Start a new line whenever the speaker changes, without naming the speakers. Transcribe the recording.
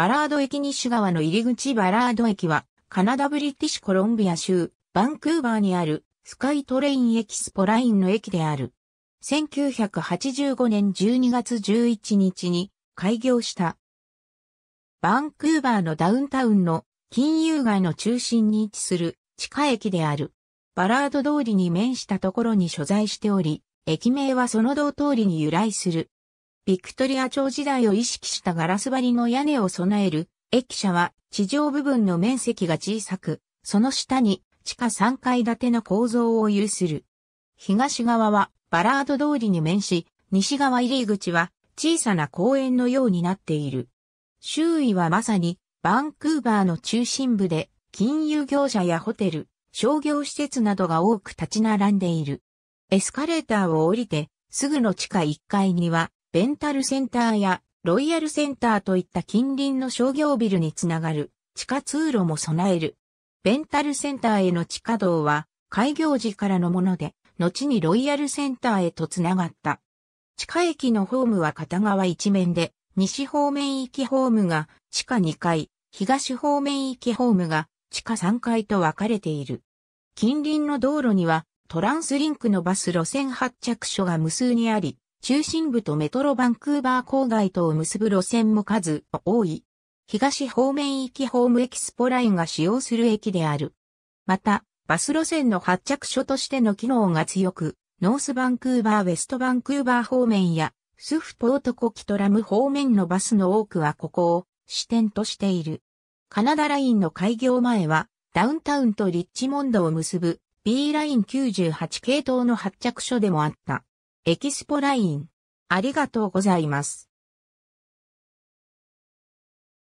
バラード駅西側の入り口バラード駅は、カナダブリティッシュコロンビア州、
バンクーバーにある、スカイトレインエキスポラインの駅である。1985年12月11日に開業した。バンクーバーのダウンタウンの金融街の中心に位置する地下駅である。バラード通りに面したところに所在しており、駅名はその道通りに由来する。ビクトリア朝時代を意識したガラス張りの屋根を備える駅舎は地上部分の面積が小さく、その下に地下3階建ての構造を有する。東側はバラード通りに面し、西側入り口は小さな公園のようになっている。周囲はまさにバンクーバーの中心部で金融業者やホテル、商業施設などが多く立ち並んでいる。エスカレーターを降りてすぐの地下1階にはベンタルセンターやロイヤルセンターといった近隣の商業ビルにつながる地下通路も備える。ベンタルセンターへの地下道は開業時からのもので、後にロイヤルセンターへとつながった。地下駅のホームは片側一面で、西方面行きホームが地下2階、東方面行きホームが地下3階と分かれている。近隣の道路にはトランスリンクのバス路線発着所が無数にあり、中心部とメトロバンクーバー郊外とを結ぶ路線も数多い。東方面行きホームエキスポラインが使用する駅である。また、バス路線の発着所としての機能が強く、ノースバンクーバー、ウェストバンクーバー方面や、スフポートコキトラム方面のバスの多くはここを支点としている。カナダラインの開業前は、ダウンタウンとリッチモンドを結ぶ B ライン98系統の発着所でもあった。エキスポ
ライン。ありがとうございます。